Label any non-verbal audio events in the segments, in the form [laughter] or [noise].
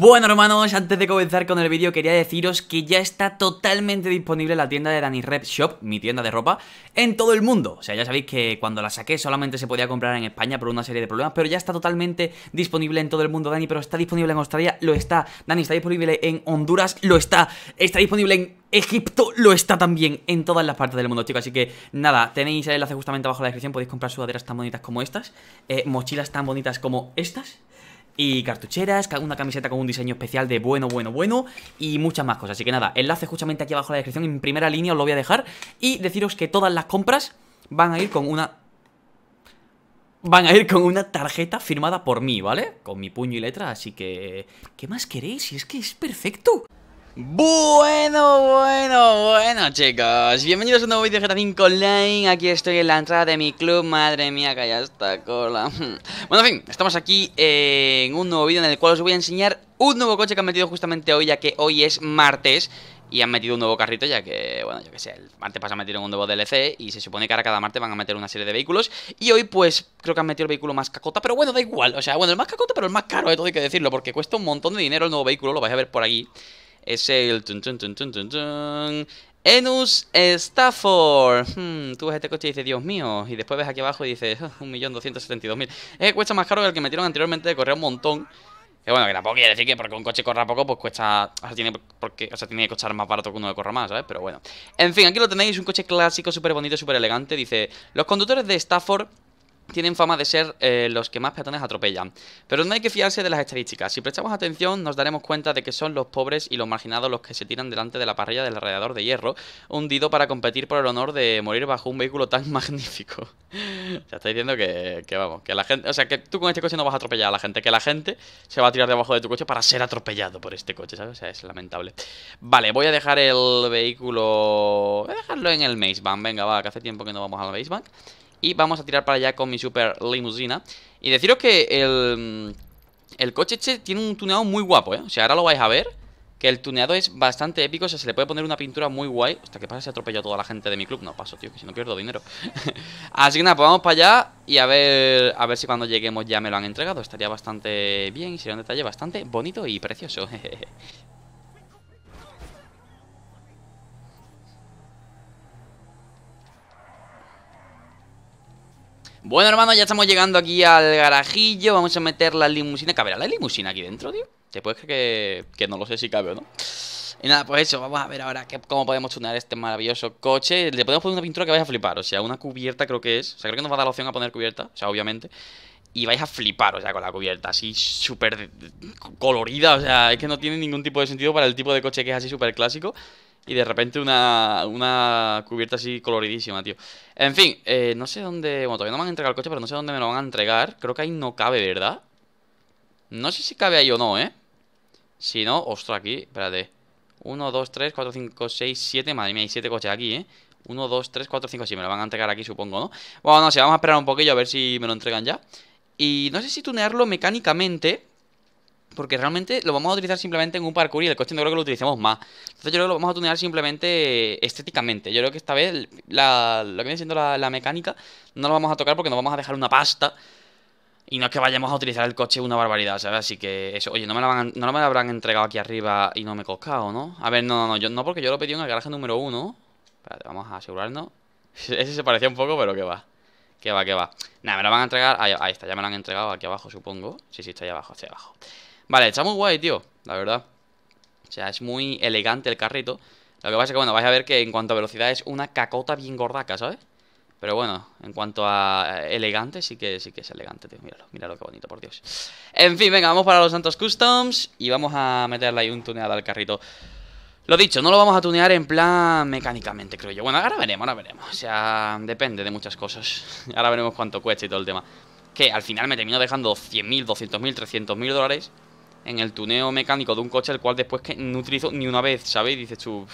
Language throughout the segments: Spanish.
Bueno hermanos, antes de comenzar con el vídeo quería deciros que ya está totalmente disponible la tienda de Dani Rep Shop, mi tienda de ropa, en todo el mundo. O sea, ya sabéis que cuando la saqué solamente se podía comprar en España por una serie de problemas, pero ya está totalmente disponible en todo el mundo, Dani, pero está disponible en Australia, lo está. Dani, está disponible en Honduras, lo está. Está disponible en Egipto lo está también en todas las partes del mundo, chicos. Así que nada, tenéis el enlace justamente abajo en la descripción. Podéis comprar sudaderas tan bonitas como estas, eh, mochilas tan bonitas como estas y cartucheras, una camiseta con un diseño especial de bueno, bueno, bueno y muchas más cosas. Así que nada, enlace justamente aquí abajo en la descripción, en primera línea os lo voy a dejar y deciros que todas las compras van a ir con una... Van a ir con una tarjeta firmada por mí, ¿vale? Con mi puño y letra, así que... ¿Qué más queréis? Si es que es perfecto. Bueno, bueno, bueno chicos, bienvenidos a un nuevo vídeo de GTA 5 Online, aquí estoy en la entrada de mi club, madre mía que ya está cola [laughs] Bueno, en fin, estamos aquí en un nuevo vídeo en el cual os voy a enseñar un nuevo coche que han metido justamente hoy, ya que hoy es martes y han metido un nuevo carrito, ya que, bueno, yo que sé, el martes a meter un nuevo DLC y se supone que ahora cada martes van a meter una serie de vehículos. Y hoy, pues, creo que han metido el vehículo más cacota, pero bueno, da igual. O sea, bueno, el más cacota, pero el más caro, de todo hay que decirlo, porque cuesta un montón de dinero el nuevo vehículo, lo vais a ver por aquí es el... Tun, tun, tun, Enus Stafford. Hmm, tú ves este coche y dices, Dios mío. Y después ves aquí abajo y dices, 1.272.000. Es que cuesta más caro que el que metieron anteriormente de correr un montón. Que bueno, que tampoco quiere decir que porque un coche corra poco, pues cuesta. O sea, tiene, porque, o sea, tiene que costar más barato que uno que corra más, ¿sabes? Pero bueno. En fin, aquí lo tenéis, un coche clásico, súper bonito, súper elegante. Dice: Los conductores de Stafford tienen fama de ser eh, los que más peatones atropellan. Pero no hay que fiarse de las estadísticas. Si prestamos atención, nos daremos cuenta de que son los pobres y los marginados los que se tiran delante de la parrilla del radiador de hierro, hundido para competir por el honor de morir bajo un vehículo tan [laughs] magnífico. ya está diciendo que, que, vamos, que la gente. O sea, que tú con este coche no vas a atropellar a la gente, que la gente se va a tirar debajo de tu coche para ser atropellado por este coche, ¿sabes? O sea, es lamentable. Vale, voy a dejar el vehículo. Voy a dejarlo en el Maze Bank. Venga, va, que hace tiempo que no vamos al Maze y vamos a tirar para allá con mi super limusina. Y deciros que el, el coche este tiene un tuneado muy guapo, ¿eh? O sea, ahora lo vais a ver. Que el tuneado es bastante épico, o sea, se le puede poner una pintura muy guay. Hasta que pasa si atropello toda la gente de mi club. No paso, tío, que si no pierdo dinero. [laughs] Así que nada, pues vamos para allá y a ver a ver si cuando lleguemos ya me lo han entregado. Estaría bastante bien y sería un detalle bastante bonito y precioso. [laughs] Bueno, hermano, ya estamos llegando aquí al garajillo. Vamos a meter la limusina. ¿Caberá la limusina aquí dentro, tío? Te puedes que, que no lo sé si cabe o no. Y nada, pues eso, vamos a ver ahora qué, cómo podemos tunear este maravilloso coche. Le podemos poner una pintura que vais a flipar, o sea, una cubierta creo que es. O sea, creo que nos va a dar la opción a poner cubierta, o sea, obviamente. Y vais a flipar, o sea, con la cubierta así súper colorida, o sea, es que no tiene ningún tipo de sentido para el tipo de coche que es así súper clásico y de repente una, cubierta así coloridísima, tío. En fin, eh, no sé dónde... Bueno, todavía no me han entregado el coche, pero no sé dónde me lo van a entregar. Creo que ahí no cabe, ¿verdad? No sé si cabe ahí o no, ¿eh? Si no, ostras, aquí, espérate 1, 2, 3, 4, 5, 6, 7 Madre mía, hay 7 coches aquí, ¿eh? 1, 2, 3, 4, 5, sí, me lo van a entregar aquí, supongo, ¿no? Bueno, no sé, vamos a esperar un poquillo a ver si me lo entregan ya Y no sé si tunearlo mecánicamente porque realmente lo vamos a utilizar simplemente en un parkour y el coche no creo que lo utilicemos más. Entonces yo creo que lo vamos a tunear simplemente estéticamente. Yo creo que esta vez lo que viene siendo la, mecánica no lo vamos a tocar porque nos vamos a dejar una pasta. Y no es que vayamos a utilizar el coche una barbaridad, ¿sabes? Así que eso. Oye, no me, lo no me habrán entregado aquí arriba y no me he coscado, ¿no? A ver, no, no, no. Yo, no, porque yo lo pedí en el garaje número uno. Espérate, vamos a asegurarnos. [laughs] Ese se parecía un poco, pero que va. Que va, que va. Nada, me lo van a entregar. Ahí, ahí, está, ya me lo han entregado aquí abajo, supongo. Sí, sí, está ahí abajo, está ahí abajo. Vale, está muy guay, tío, la verdad. O sea, es muy elegante el carrito. Lo que pasa es que, bueno, vais a ver que en cuanto a velocidad es una cacota bien gordaca, ¿sabes? Pero bueno, en cuanto a elegante, sí que, sí que es elegante, tío. Míralo, míralo qué bonito, por Dios. En fin, venga, vamos para los Santos Customs y vamos a meterle ahí un tuneado al carrito. Lo dicho, no lo vamos a tunear en plan mecánicamente, creo yo. Bueno, ahora veremos, ahora veremos. O sea, depende de muchas cosas. [laughs] Ahora veremos cuánto cuesta y todo el tema. Que al final me termino dejando 100.000, 200.000, 300.000 dólares en el tuneo mecánico de un coche el cual después que no utilizo ni una vez, ¿Sabéis? dices tú,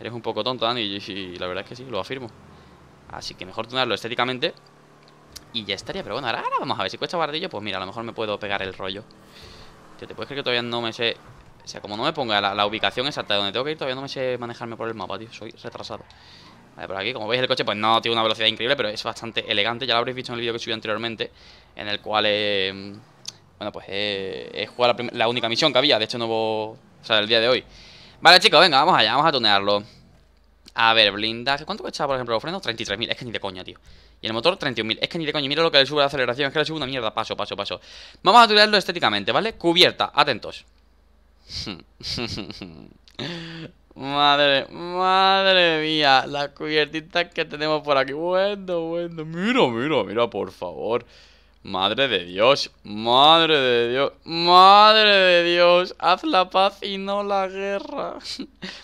eres un poco tonto, Dani, y, la verdad es que sí, lo afirmo. Así que mejor tunarlo estéticamente y ya estaría. Pero bueno, ahora, vamos a ver si cuesta bardillo, pues mira, a lo mejor me puedo pegar el rollo. Tío, ¿te puedes creer que todavía no me sé o sea, como no me ponga la, ubicación exacta de donde tengo que ir, todavía no me sé manejarme por el mapa, tío. Soy retrasado. Vale, por aquí, como veis, el coche, pues no tiene una velocidad increíble, pero es bastante elegante. Ya lo habréis visto en el vídeo que subí anteriormente, en el cual eh, bueno, pues eh, es, jugar la, única misión que había de este nuevo... O sea, el día de hoy. Vale, chicos, venga, vamos allá, vamos a tunearlo. A ver, blindas ¿Cuánto cuesta, por ejemplo, los frenos? 33.000. Es que ni de coña, tío. Y el motor, 31.000. Es que ni de coña. Mira lo que le sube la aceleración. Es que le sube una mierda. Paso, paso, paso. Vamos a tunearlo estéticamente, ¿vale? Cubierta. Atentos. [laughs] madre, madre mía. Las cubiertitas que tenemos por aquí. Bueno, bueno. Mira, mira, mira, por favor. Madre de Dios, madre de Dios, madre de Dios, haz la paz y no la guerra. [laughs]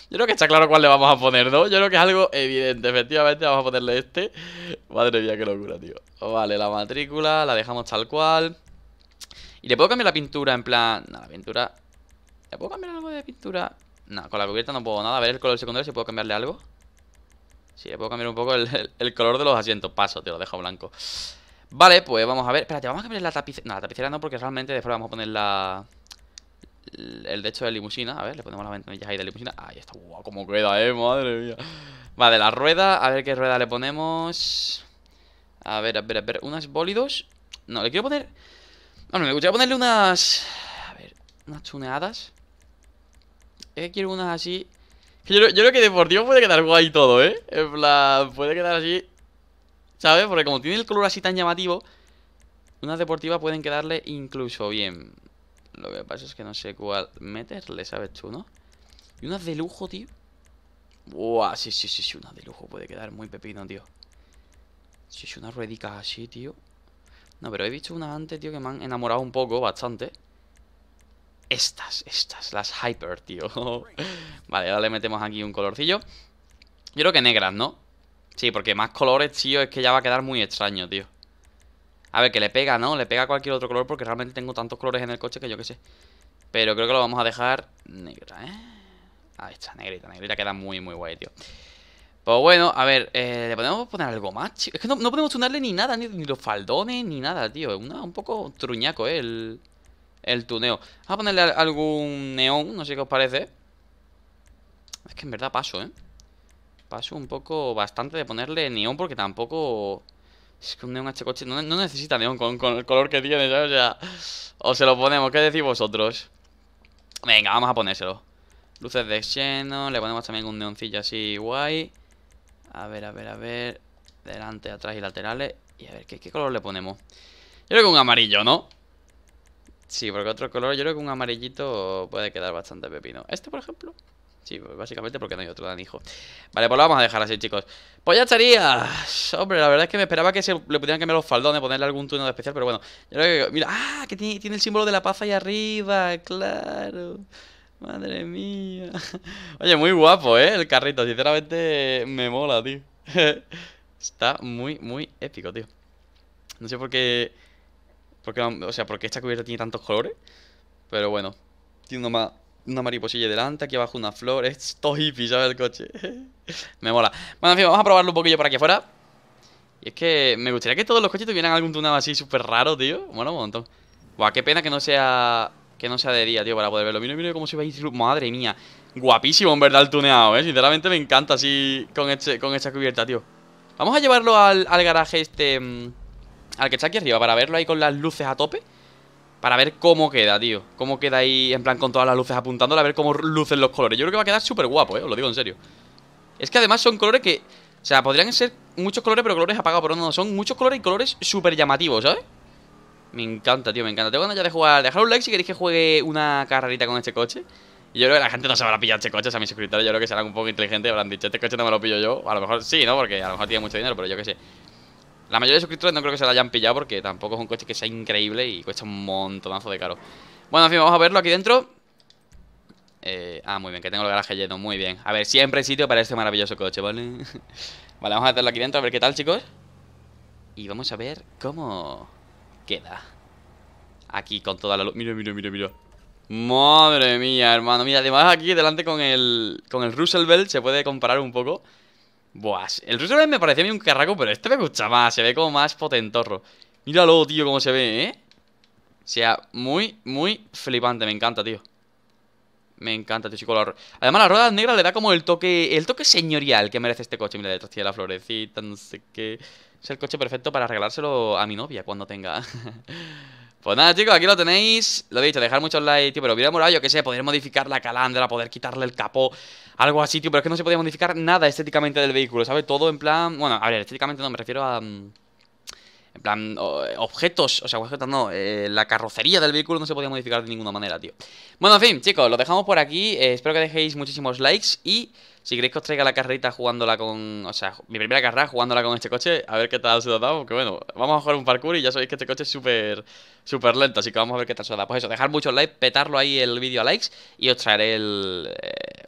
Yo creo que está claro cuál le vamos a poner, ¿no? Yo creo que es algo evidente, efectivamente vamos a ponerle este. Madre mía, qué locura, tío. Vale, la matrícula la dejamos tal cual. ¿Y le puedo cambiar la pintura en plan...? No, la pintura... ¿Le puedo cambiar algo de pintura? No, con la cubierta no puedo nada. A ver el color secundario si puedo cambiarle algo. Sí, le puedo cambiar un poco el, el color de los asientos. Paso, te lo dejo blanco. Vale, pues vamos a ver. Espérate, vamos a cambiar la tapicera. No, la tapicera no, porque realmente después vamos a poner la. El de de limusina. A ver, le ponemos las ventanillas ahí de limusina. Ahí está, guau, cómo queda, eh, madre mía. Vale, la rueda. A ver qué rueda le ponemos. A ver, a ver, a ver. Unas bólidos. No, le quiero poner. Bueno, me gustaría ponerle unas. A ver, unas tuneadas. Es que quiero unas así. Yo, creo que deportivo puede quedar guay todo, ¿eh? En plan, puede quedar así ¿Sabes? Porque como tiene el color así tan llamativo, unas deportivas pueden quedarle incluso bien. Lo que pasa es que no sé cuál meterle, ¿sabes tú, no? Y unas de lujo, tío. Buah, sí, sí, sí, sí, unas de lujo puede quedar muy pepino, tío. Sí, es una ruedica así, tío. No, pero he visto unas antes, tío, que me han enamorado un poco, bastante. Estas, estas, las Hyper, tío. [laughs] vale, ahora le metemos aquí un colorcillo. Yo creo que negras, ¿no? Sí, porque más colores, tío, es que ya va a quedar muy extraño, tío A ver, que le pega, ¿no? Le pega cualquier otro color porque realmente tengo tantos colores en el coche que yo qué sé Pero creo que lo vamos a dejar negra, ¿eh? Ahí está, negrita, negrita queda muy, muy guay, tío Pues bueno, a ver, eh, ¿le podemos poner algo más, tío? Es que no, no podemos tunarle ni nada, ni, los faldones, ni nada, tío Una, Un poco truñaco, ¿eh? El, el tuneo Vamos a ponerle algún neón, no sé qué os parece Es que en verdad paso, ¿eh? paso un poco bastante de ponerle neón porque tampoco... Es que un neón H este coche no, necesita neón con, el color que tiene, ¿sabes? O sea, o se lo ponemos, ¿qué decís vosotros? Venga, vamos a ponérselo. Luces de xeno, le ponemos también un neoncillo así guay. A ver, a ver, a ver. Delante, atrás y laterales. Y a ver, ¿qué, qué color le ponemos? Yo creo que un amarillo, ¿no? Sí, porque otro color, yo creo que un amarillito puede quedar bastante pepino. Este, por ejemplo. Sí, pues básicamente porque no hay otro Danijo. Vale, pues lo vamos a dejar así, chicos. Pues ya estaría. Hombre, la verdad es que me esperaba que se le pudieran cambiar los faldones, ponerle algún turno especial, pero bueno. Yo creo que, mira, ah, que tiene, el símbolo de la paz ahí arriba, claro. Madre mía. [laughs] Oye, muy guapo, ¿eh? El carrito, sinceramente me mola, tío. [laughs] Está muy, muy épico, tío. No sé por qué... porque o sea, porque qué esta cubierta tiene tantos colores. Pero bueno, tiene uno más una mariposilla delante, aquí abajo una flor. Esto hippie, ¿sabes? El coche. [laughs] me mola. Bueno, en fin, vamos a probarlo un poquillo por aquí afuera. Y es que me gustaría que todos los coches tuvieran algún tuneado así súper raro, tío. Bueno, un montón. Buah, qué pena que no sea... Que no sea de día, tío, para poder verlo. Mira, mira cómo se a ahí. Madre mía. Guapísimo, en verdad, el tuneado, ¿eh? Sinceramente me encanta así con, este, con esta cubierta, tío. Vamos a llevarlo al, al garaje este... Mm, al que está aquí arriba, para verlo ahí con las luces a tope. Para ver cómo queda, tío Cómo queda ahí, en plan, con todas las luces apuntándole A ver cómo lucen los colores Yo creo que va a quedar súper guapo, eh, os lo digo en serio Es que además son colores que... O sea, podrían ser muchos colores, pero colores apagados Pero no, son muchos colores y colores súper llamativos, ¿sabes? Me encanta, tío, me encanta Tengo ganas ya de jugar dejar un like si queréis que juegue una carrerita con este coche yo creo que la gente no se va a pillar este coche, A mis suscriptores yo creo que serán un poco inteligente habrán dicho, este coche no me lo pillo yo. A lo mejor sí, ¿no? Porque a lo mejor tiene mucho dinero, pero yo qué sé. La mayoría de suscriptores no creo que se la hayan pillado porque tampoco es un coche que sea increíble y cuesta un montonazo de caro. Bueno, en fin, vamos a verlo aquí dentro. Eh, ah, muy bien, que tengo el garaje lleno, muy bien. A ver, siempre hay sitio para este maravilloso coche, ¿vale? [laughs] vale, vamos a meterlo aquí dentro a ver qué tal, chicos. Y vamos a ver cómo queda. Aquí con toda la luz. Mira, mira, mira, mira. Madre mía, hermano. Mira, además aquí delante con el, con el Russell Bell se puede comparar un poco. Buah, el Rusev me parecía a mí un carraco, pero este me gusta más, se ve como más potentorro. Míralo, tío, cómo se ve, ¿eh? O sea, muy, muy flipante, me encanta, tío. Me encanta, tío, ese color. Además, la rueda negra le da como el toque el toque señorial que merece este coche. Mira, detrás tiene la florecita, no sé qué. Es el coche perfecto para regalárselo a mi novia cuando tenga... [laughs] Pues nada, chicos, aquí lo tenéis. Lo he dicho, dejar muchos likes, tío. Pero hubiera morado, yo qué sé, poder modificar la calandra, poder quitarle el capó, algo así, tío. Pero es que no se podía modificar nada estéticamente del vehículo, ¿sabes? Todo en plan. Bueno, a ver, estéticamente no, me refiero a. Mm, en plan, objetos, o sea, objetos no, eh, la carrocería del vehículo no se podía modificar de ninguna manera, tío. Bueno, en fin, chicos, lo dejamos por aquí. Eh, espero que dejéis muchísimos likes y. Si queréis que os traiga la carrita jugándola con. O sea, mi primera carrera jugándola con este coche, a ver qué tal se lo da. Porque bueno, vamos a jugar un parkour y ya sabéis que este coche es súper súper lento. Así que vamos a ver qué tal se da. Pues eso, dejar muchos likes, petarlo ahí el vídeo a likes y os traeré el,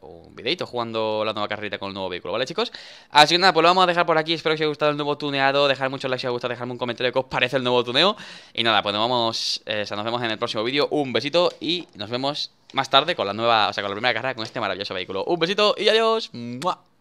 un videito jugando la nueva carrerita con el nuevo vehículo, ¿vale, chicos? Así que nada, pues lo vamos a dejar por aquí. Espero que os haya gustado el nuevo tuneado. Dejar muchos likes si os ha gustado, dejarme un comentario de qué os parece el nuevo tuneo. Y nada, pues nos vamos. Eh, nos vemos en el próximo vídeo. Un besito y nos vemos más tarde con la nueva. O sea, con la primera carrera con este maravilloso vehículo. Un besito y adiós. ¡Mua!